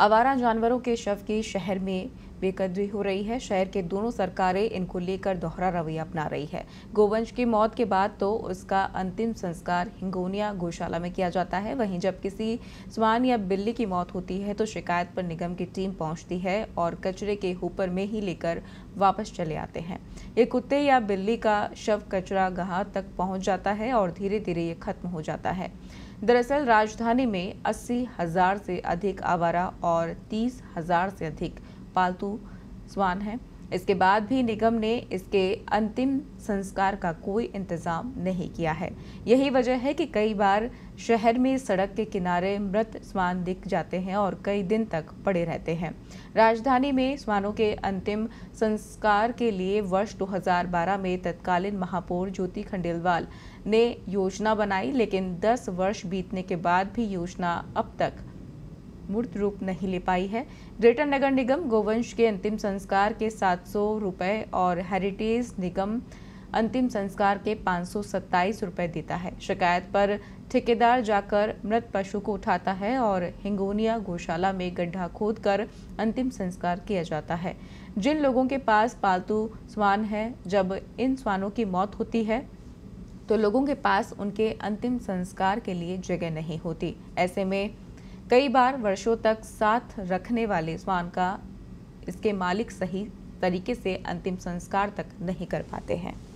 आवारा जानवरों के शव की शहर में बेकदरी हो रही है शहर के दोनों सरकारें इनको लेकर दोहरा रवैया अपना रही है गोवंश की मौत के बाद तो उसका अंतिम संस्कार हिंगोनिया गौशाला में किया जाता है वहीं जब किसी स्वान या बिल्ली की मौत होती है तो शिकायत पर निगम की टीम पहुंचती है और कचरे के ऊपर में ही लेकर वापस चले आते हैं ये कुत्ते या बिल्ली का शव कचरा गाह तक पहुँच जाता है और धीरे धीरे ये खत्म हो जाता है दरअसल राजधानी में अस्सी हज़ार से अधिक आवारा और तीस हज़ार से अधिक पालतू स्वान है इसके बाद भी निगम ने इसके अंतिम संस्कार का कोई इंतज़ाम नहीं किया है यही वजह है कि कई बार शहर में सड़क के किनारे मृत स्वान दिख जाते हैं और कई दिन तक पड़े रहते हैं राजधानी में स्वानों के अंतिम संस्कार के लिए वर्ष 2012 में तत्कालीन महापौर ज्योति खंडेलवाल ने योजना बनाई लेकिन 10 वर्ष बीतने के बाद भी योजना अब तक मूर्त रूप नहीं ले पाई है ग्रेटर नगर निगम गोवंश के अंतिम संस्कार के सात सौ और हेरिटेज निगम अंतिम संस्कार के पाँच सौ सत्ताईस देता है शिकायत पर ठेकेदार जाकर मृत पशु को उठाता है और हिंगोनिया गौशाला में गड्ढा खोद कर अंतिम संस्कार किया जाता है जिन लोगों के पास पालतू स्वान है जब इन स्वानों की मौत होती है तो लोगों के पास उनके अंतिम संस्कार के लिए जगह नहीं होती ऐसे में कई बार वर्षों तक साथ रखने वाले श्वान का इसके मालिक सही तरीके से अंतिम संस्कार तक नहीं कर पाते हैं